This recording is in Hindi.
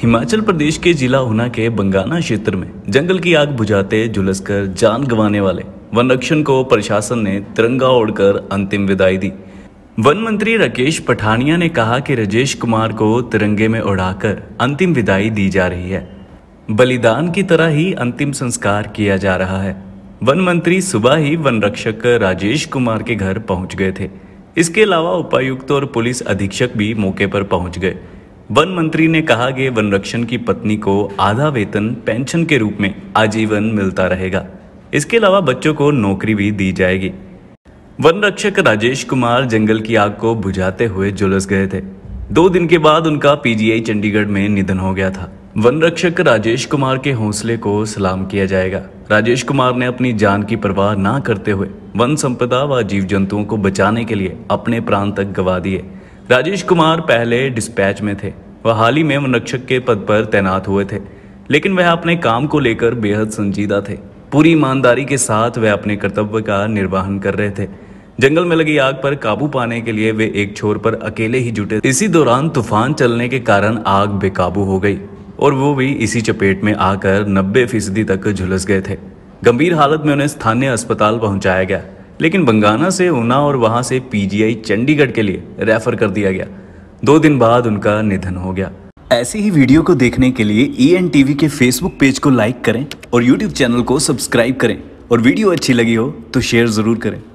हिमाचल प्रदेश के जिला ऊना के बंगाना क्षेत्र में जंगल की आग बुझाते झुलसकर जान गंवाने वाले वन रक्षण को प्रशासन ने तिरंगा ओढ़कर अंतिम विदाई दी वन मंत्री राकेश पठानिया ने कहा कि राजेश कुमार को तिरंगे में उड़ाकर अंतिम विदाई दी जा रही है बलिदान की तरह ही अंतिम संस्कार किया जा रहा है वन मंत्री सुबह ही वन रक्षक राजेश कुमार के घर पहुंच गए थे इसके अलावा उपायुक्त और पुलिस अधीक्षक भी मौके पर पहुंच गए वन मंत्री ने कहा कि वन रक्षण की पत्नी को आधा वेतन पेंशन के रूप में आजीवन मिलता रहेगा इसके अलावा बच्चों को नौकरी भी दी जाएगी वन रक्षक राजेश कुमार जंगल की आग को बुझाते हुए जुलस गए थे दो दिन के बाद उनका पीजीआई चंडीगढ़ में निधन हो गया था वन रक्षक राजेश कुमार के हौसले को सलाम किया जाएगा राजेश कुमार ने अपनी जान की परवाह ना करते हुए वन संपदा व जीव जंतुओं को बचाने के लिए अपने प्राण तक गवा दिए राजेश कुमार पहले डिस्पैच में थे वह हाल ही में वनरक्षक के पद पर तैनात हुए थे लेकिन वह अपने काम को लेकर बेहद संजीदा थे पूरी ईमानदारी के साथ वह अपने कर्तव्य का निर्वाहन कर रहे थे जंगल में लगी आग पर काबू पाने के लिए वे एक छोर पर अकेले ही जुटे इसी दौरान तूफान चलने के कारण आग बेकाबू हो गई और वो भी इसी चपेट में आकर नब्बे फीसदी तक झुलस गए थे गंभीर हालत में उन्हें स्थानीय अस्पताल पहुंचाया गया लेकिन बंगाना से ऊना और वहाँ से पीजीआई चंडीगढ़ के लिए रेफर कर दिया गया दो दिन बाद उनका निधन हो गया ऐसी ही वीडियो को देखने के लिए ई एन टीवी के फेसबुक पेज को लाइक करें और यूट्यूब चैनल को सब्सक्राइब करें और वीडियो अच्छी लगी हो तो शेयर ज़रूर करें